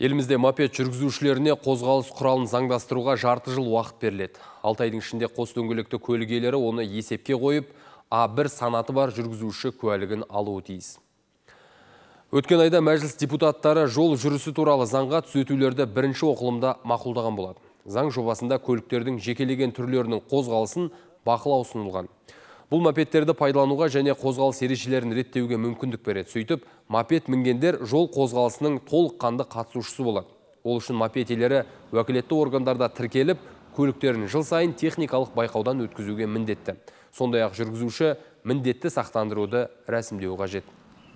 Елімізде мопед жүргізушілеріне қозғалыс құралын заңдастыруға жарты жыл уақыт беріледі. Алтайдың ішінде қос дөңгелекті көлік оны есепке қойып, а бір санаты бар жүргізуші куәлігін алуы тиіс. Өткен айда мәжіліс депутаттары жол жүрісі туралы заңға түзетулерді бірінші оқылымда мақұлдаған болады. Заң жобасында көліктердің жекелеген түрлерінің қозғалысын бақылау ұсынылған. Бұл мопедтерді пайдалануға және қозғалыс ережелерін реттеуге мүмкіндік береді. Сөйтіп, мопед мінгендер жол қозғалысының толыққанды қатысушысы болады. Ол үшін мопед уәкілетті органдарда тіркеліп, көліктерін жыл сайын техникалық байқаудан өткізуге міндетті. Сондай ақ жүргізуші міндетті сақтандыруды рәсімдеу қажет.